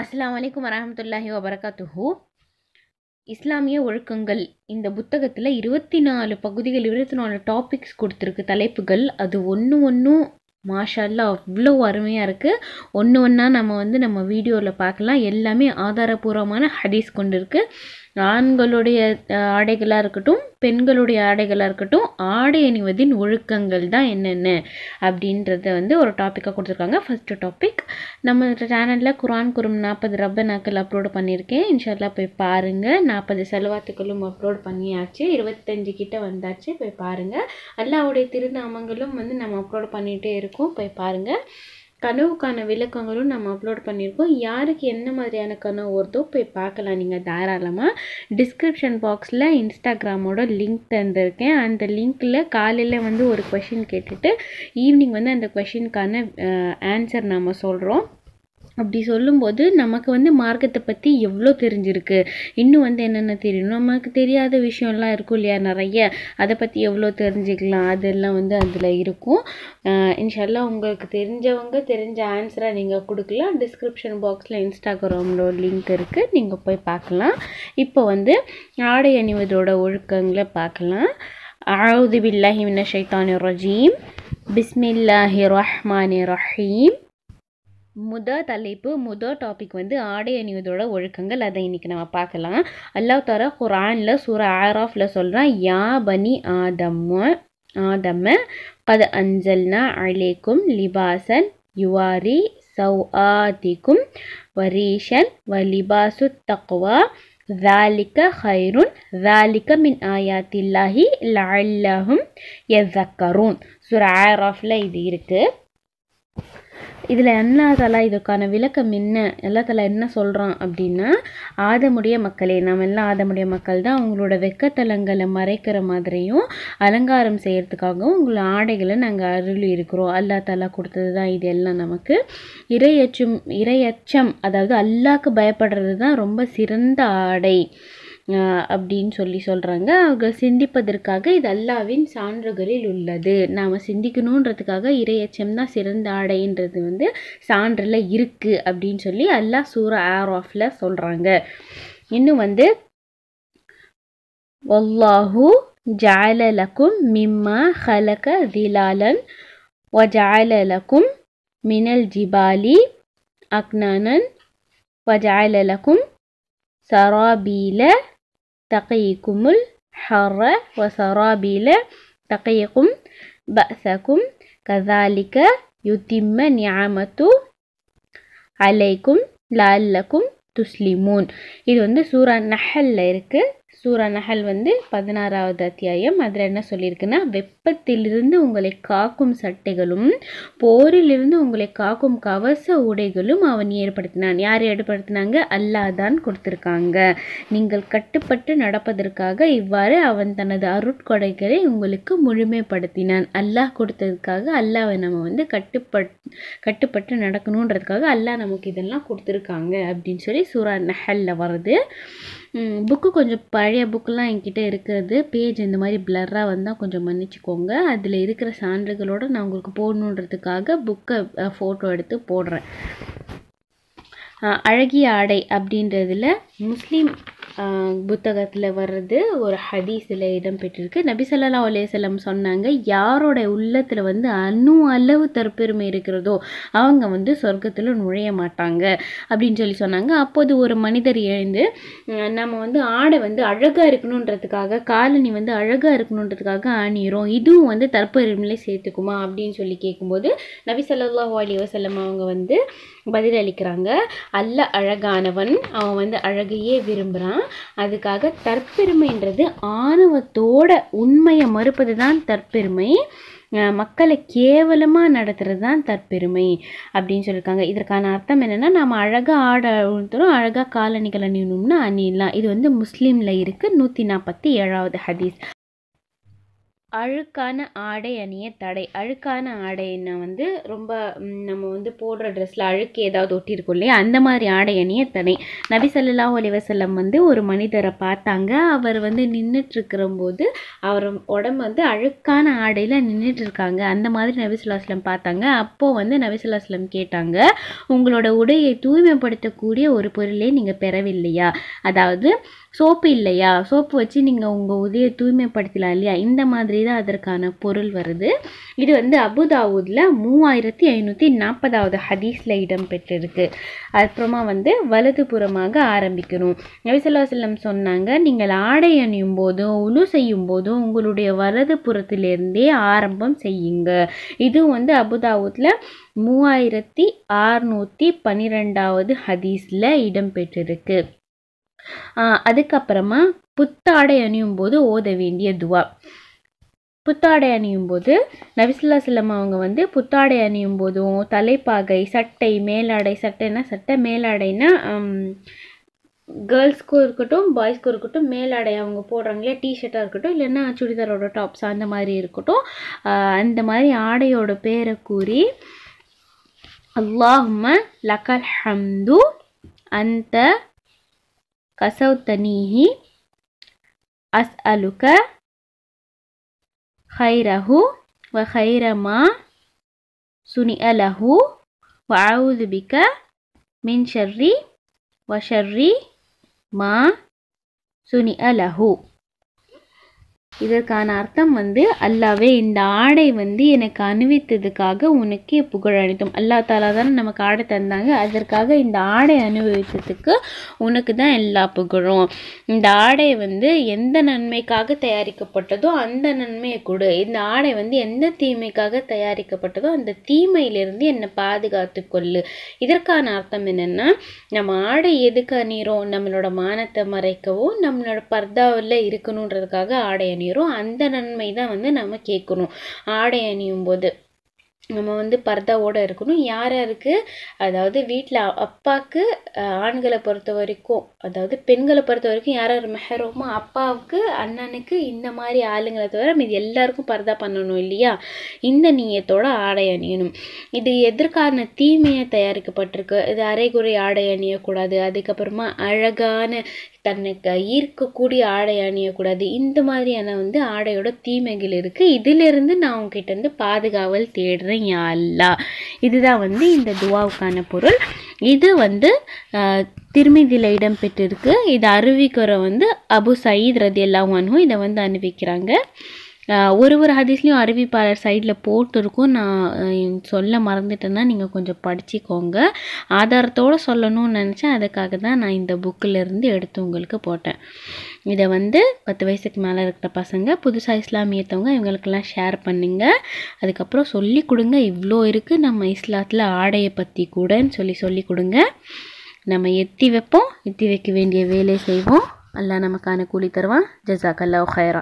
அஸ்லாம் வலைக்கும் வரமத்துல்லாஹி வபரகாத்துஹூ இஸ்லாமிய ஒழுக்கங்கள் இந்த புத்தகத்தில் இருபத்தி நாலு பகுதிகள் இருபத்தி நாலு டாபிக்ஸ் கொடுத்துருக்கு தலைப்புகள் அது ஒன்று ஒன்றும் மாஷல்லா அவ்வளோ அருமையாக இருக்குது ஒன்று ஒன்றா நம்ம வந்து நம்ம வீடியோவில் பார்க்கலாம் எல்லாமே ஆதாரபூர்வமான ஹதீஸ் கொண்டு இருக்குது ஆண்களுடைய ஆடைகளாக இருக்கட்டும் பெண்களுடைய ஆடைகளாக இருக்கட்டும் ஆடை அணிவதின் ஒழுக்கங்கள் தான் என்னென்ன அப்படின்றத வந்து ஒரு டாப்பிக்காக கொடுத்துருக்காங்க ஃபஸ்ட்டு டாபிக் நம்ம சேனலில் குரான் குரும் நாற்பது ரப்ப நாக்கள் அப்லோடு பண்ணியிருக்கேன் இன்ஷால்லா போய் பாருங்கள் நாற்பது செலவாத்துக்களும் அப்லோட் பண்ணியாச்சு இருபத்தஞ்சு கிட்டே வந்தாச்சு போய் பாருங்கள் எல்லாவுடைய திருநாமங்களும் வந்து நம்ம அப்லோட் பண்ணிகிட்டே இருக்கோம் போய் பாருங்கள் கனவுக்கான விளக்கங்களும் நம்ம அப்லோட் பண்ணியிருக்கோம் யாருக்கு என்ன மாதிரியான கனவு வருதோ போய் பார்க்கலாம் நீங்கள் தாராளமாக டிஸ்கிரிப்ஷன் பாக்ஸில் இன்ஸ்டாகிராமோட லிங்க் தந்திருக்கேன் அந்த லிங்க்கில் காலையில் வந்து ஒரு கொஷின் கேட்டுட்டு ஈவினிங் வந்து அந்த கொஷினுக்கான ஆன்சர் நம்ம சொல்கிறோம் அப்படி சொல்லும்போது நமக்கு வந்து மார்க்கத்தை பற்றி எவ்வளோ தெரிஞ்சிருக்கு இன்னும் வந்து என்னென்ன தெரியும் நமக்கு தெரியாத விஷயம்லாம் இருக்கும் இல்லையா நிறைய அதை பற்றி எவ்வளோ தெரிஞ்சுக்கலாம் அதெல்லாம் வந்து அதில் இருக்கும் இன்ஷல்லாம் உங்களுக்கு தெரிஞ்சவங்க தெரிஞ்ச ஆன்சரை நீங்கள் கொடுக்கலாம் டிஸ்கிரிப்ஷன் பாக்ஸில் இன்ஸ்டாகிராமில் ஒரு லிங்க் இருக்குது நீங்கள் போய் பார்க்கலாம் இப்போ வந்து ஆடை அணிவதோட ஒழுக்கங்களை பார்க்கலாம் அழுது பில்லாஹி மின்ன ஷைத்தானி ரஜீம் பிஸ்மில்லாஹி ரஹ்மானி ரஹீம் முத தலைப்பு முத டாபிக் வந்து ஆடை அணிவதோட ஒழுக்கங்கள் அதை இன்னைக்கு நம்ம பார்க்கலாம் அல்லாஹ் தாரா குரானில் சூற ஆராஃபில் சொல்கிறான் யா பனி ஆதம்ம ஆதம்ம கத அஞ்சல்னா அழைக்கும் லிபாசன் யுவாரி சௌ ஆதிக்கும் வரீஷன் லிபாசு தக்வா ذلك خير ذلك من آيات الله لعلهم يذكرون سورة عرفல இது இருக்குது இதில் அல்லா தலா இதுக்கான விளக்கம் என்ன அல்லா தலா என்ன சொல்கிறான் அப்படின்னா ஆதமுடைய மக்களே நாம் எல்லாம் ஆதமுடைய மக்கள் தான் உங்களோட வெக்கத்தலங்களை மறைக்கிற மாதிரியும் அலங்காரம் செய்கிறதுக்காகவும் உங்களை ஆடைகளை நாங்கள் அருள் இருக்கிறோம் அல்லா தலா கொடுத்தது தான் இது எல்லாம் நமக்கு இரையச்சும் இரையச்சம் அதாவது அல்லாக்கு பயப்படுறது தான் ரொம்ப சிறந்த ஆடை அப்படின்னு சொல்லி சொல்கிறாங்க அவங்க சிந்திப்பதற்காக இது அல்லாவின் சான்றுகளில் உள்ளது நாம் சிந்திக்கணுன்றதுக்காக இறையச்சம் தான் சிறந்த ஆடைன்றது வந்து சான்றில் இருக்குது அப்படின்னு சொல்லி அல்லாஹ் சூரா ஆர் ஆஃபில் சொல்கிறாங்க இன்னும் வந்து ஒல்லாஹு ஜால மிம்மா ஹலக திலாலன் ஒ ஜால மினல் ஜிபாலி அக்னானன் ஒ ஜால سرابيل تقيكم الحر وسرابيل تقيكم بأسكم كذلك يتم نعمته அலைக்கும் லல்லக்கும் துஸ்லிமூன் இது வந்து சூரா நஹல்ல இருக்குது சூரா நகல் வந்து பதினாறாவது அத்தியாயம் அதில் என்ன சொல்லியிருக்குன்னா வெப்பத்திலிருந்து உங்களை காக்கும் சட்டைகளும் போரிலிருந்து உங்களை காக்கும் கவச உடைகளும் அவன் ஏற்படுத்தினான் யார் ஏற்படுத்தினாங்க அல்லா தான் கொடுத்துருக்காங்க நீங்கள் கட்டுப்பட்டு நடப்பதற்காக இவ்வாறு அவன் தனது அருட்கொடைகளை உங்களுக்கு முழுமைப்படுத்தினான் அல்லாஹ் கொடுத்ததுக்காக அல்லாவை நம்ம வந்து கட்டுப்பட் கட்டுப்பட்டு நடக்கணுன்றதுக்காக அல்லாஹ் நமக்கு இதெல்லாம் கொடுத்துருக்காங்க அப்படின்னு சொல்லி சூரா நகலில் வருது புக்கு கொஞ்சம் பழைய புக்கெலாம் என்கிட்ட இருக்கிறது பேஜ் இந்த மாதிரி பிளர்ராக வந்தால் கொஞ்சம் மன்னிச்சிக்கோங்க அதில் இருக்கிற சான்றுகளோடு நான் உங்களுக்கு போடணுன்றதுக்காக புக்கை ஃபோட்டோ எடுத்து போடுறேன் அழகிய ஆடை அப்படின்றதுல முஸ்லீம் புத்தகத்தில் வர்றது ஒரு ஹதீஸில் இடம்பெற்றிருக்கு நபி சொல்லா செல்லம் சொன்னாங்க யாரோட உள்ளத்தில் வந்து அணு அளவு தற்பெருமை இருக்கிறதோ அவங்க வந்து சொர்க்கத்தில் நுழைய மாட்டாங்க அப்படின்னு சொல்லி சொன்னாங்க அப்போது ஒரு மனிதர் எழுந்து நம்ம வந்து ஆடை வந்து அழகாக இருக்கணுன்றதுக்காக காலனி வந்து அழகாக இருக்கணுன்றதுக்காக அணிகிறோம் இதுவும் வந்து தற்பெருமையிலே சேர்த்துக்குமா அப்படின்னு சொல்லி கேட்கும்போது நபி சொல்லா அலி வசல்லம் அவங்க வந்து பதிலளிக்கிறாங்க அல்ல அழகானவன் அவன் வந்து அழகையே விரும்புகிறான் அதுக்காக தற்பெருமைன்றது ஆணவத்தோட உண்மையை மறுப்பது தான் தற்பெருமை மக்களை கேவலமாக நடத்துறது தான் தற்பெருமை அப்படின்னு சொல்லியிருக்காங்க இதற்கான அர்த்தம் என்னென்னா நம்ம அழகாக ஆட உழுத்துறோம் அழகாக காலணிகள் அணியணும்னா அணியலாம் இது வந்து முஸ்லீமில் இருக்குது நூற்றி நாற்பத்தி ஏழாவது ஹதீஸ் அழுக்கான ஆடை அணிய தடை அழுக்கான ஆடைன்னா வந்து ரொம்ப நம்ம வந்து போடுற ட்ரெஸ்ஸில் அழுக்கு ஏதாவது ஒட்டியிருக்கும் இல்லையா அந்த மாதிரி ஆடை அணிய தடை நபி சல்லா ஒலிவசல்லம் வந்து ஒரு மனிதரை பார்த்தாங்க அவர் வந்து நின்றுட்டுருக்கிற போது அவர் உடம்பு வந்து அழுக்கான ஆடையில் நின்றுட்டு இருக்காங்க அந்த மாதிரி நபி சொல்லாஸ்லம் பார்த்தாங்க அப்போது வந்து நபி சொல்லாஸ்லம் கேட்டாங்க உங்களோட உடையை தூய்மைப்படுத்தக்கூடிய ஒரு பொருளே நீங்கள் பெறவில்லையா அதாவது சோப்பு இல்லையா சோப்பு வச்சு நீங்கள் உங்கள் உதய தூய்மைப்படுத்தலாம் இல்லையா இந்த மாதிரி தான் அதற்கான பொருள் வருது இது வந்து அபுதாவூதில் மூவாயிரத்தி ஐநூற்றி நாற்பதாவது ஹதீஸில் இடம்பெற்றிருக்கு அப்புறமா வந்து வலதுபுறமாக ஆரம்பிக்கணும் நபிசல்லா செல்லம் சொன்னாங்க நீங்கள் ஆடை அணியும் போதும் உழு செய்யும் போதும் உங்களுடைய வலது புறத்திலிருந்தே ஆரம்பம் செய்யுங்க இது வந்து அபுதாவூதில் மூவாயிரத்தி அறுநூற்றி பன்னிரெண்டாவது ஹதீஸில் இடம்பெற்றிருக்கு அதுக்கப்புறமா புத்தாடை அணியும் போது ஓத வேண்டிய துவா புத்தாடை அணியும் போது நபிசுல்லா செல்லம் அவங்க வந்து புத்தாடை அணியும் போதும் தலைப்பாகை சட்டை மேலாடை சட்டைனா சட்டை மேலாடைனா கேர்ள்ஸ்க்கும் இருக்கட்டும் பாய்ஸ்க்கும் இருக்கட்டும் மேலாடை அவங்க போடுறாங்களே டிஷர்ட்டாக இருக்கட்டும் இல்லைன்னா சுடிதாரோட டாப்ஸ் அந்த மாதிரி இருக்கட்டும் அந்த மாதிரி ஆடையோட பேரை கூறி அல்லாஹ்ம லக்கல் ஹம்து அந்த كسوتنيه أسألك خيره وخير ما سُنِئَ له وأعوذ بك من شر وشر ما سُنِئَ له இதற்கான அர்த்தம் வந்து அல்லாவே இந்த ஆடை வந்து எனக்கு அணிவித்ததுக்காக உனக்கு அளித்தோம் அல்லா தாலா தானே நமக்கு ஆடை தந்தாங்க அதற்காக இந்த ஆடை அனுபவித்ததுக்கு உனக்கு தான் எல்லா புகழும் இந்த ஆடை வந்து எந்த நன்மைக்காக தயாரிக்கப்பட்டதோ அந்த நன்மையை கொடு இந்த ஆடை வந்து எந்த தீமைக்காக தயாரிக்கப்பட்டதோ அந்த தீமையிலிருந்து என்னை பாதுகாத்து கொள்ளு இதற்கான அர்த்தம் என்னென்னா நம்ம ஆடை எதுக்கு அணிகிறோம் நம்மளோட மானத்தை மறைக்கவும் நம்மளோட பர்தாவில் இருக்கணுன்றதுக்காக ஆடை அணி பண்ணிடும் அந்த நன்மை தான் வந்து நம்ம கேட்கணும் ஆடை அணியும் போது நம்ம வந்து பர்தாவோடு இருக்கணும் யார் யாருக்கு அதாவது வீட்டில் அப்பாவுக்கு ஆண்களை பொறுத்த வரைக்கும் அதாவது பெண்களை பொறுத்த வரைக்கும் யார் யார் மெஹரோமோ அப்பாவுக்கு அண்ணனுக்கு இந்த மாதிரி ஆளுங்களை தவிர இது எல்லாருக்கும் பர்தா பண்ணணும் இல்லையா இந்த நீயத்தோட ஆடை அணியணும் இது எதிர்காரண தீமையை தயாரிக்கப்பட்டிருக்கு இது அரைகுறை ஆடை அணியக்கூடாது அதுக்கப்புறமா அழகான தன்னுக்கு ஈர்க்கக்கூடிய ஆடை அணியக்கூடாது இந்த மாதிரியான வந்து ஆடையோட தீமைகள் இருக்குது இதிலிருந்து நான் உங்ககிட்ட வந்து பாதுகாவல் தேடுறேன் யாழ்லா இதுதான் வந்து இந்த துவாவுக்கான பொருள் இது வந்து திருமிதியில் இடம்பெற்றிருக்கு இது அறிவிக்கிற வந்து அபு சயீத் ரதி வந்து இதை வந்து அணிவிக்கிறாங்க ஒரு ஒரு ஹதீஸ்லேயும் அறிவிப்பாளர் சைடில் போட்டிருக்கும் நான் சொல்ல மறந்துட்டேன்னா நீங்கள் கொஞ்சம் படிச்சுக்கோங்க ஆதாரத்தோடு சொல்லணும்னு நினச்சேன் அதுக்காக தான் நான் இந்த இருந்து எடுத்து உங்களுக்கு போட்டேன் இதை வந்து பத்து வயசுக்கு மேலே இருக்கிற பசங்க புதுசாக இஸ்லாமியத்தவங்க இவங்களுக்கெல்லாம் ஷேர் பண்ணுங்கள் அதுக்கப்புறம் சொல்லி கொடுங்க இவ்வளோ இருக்குது நம்ம இஸ்லாத்தில் ஆடையை பற்றி கூடன்னு சொல்லி சொல்லி கொடுங்க நம்ம எத்தி வைப்போம் எத்தி வைக்க வேண்டிய வேலை செய்வோம் அல்லா நமக்கான கூலி தருவான் ஜசாக் அல்லா ஹைரா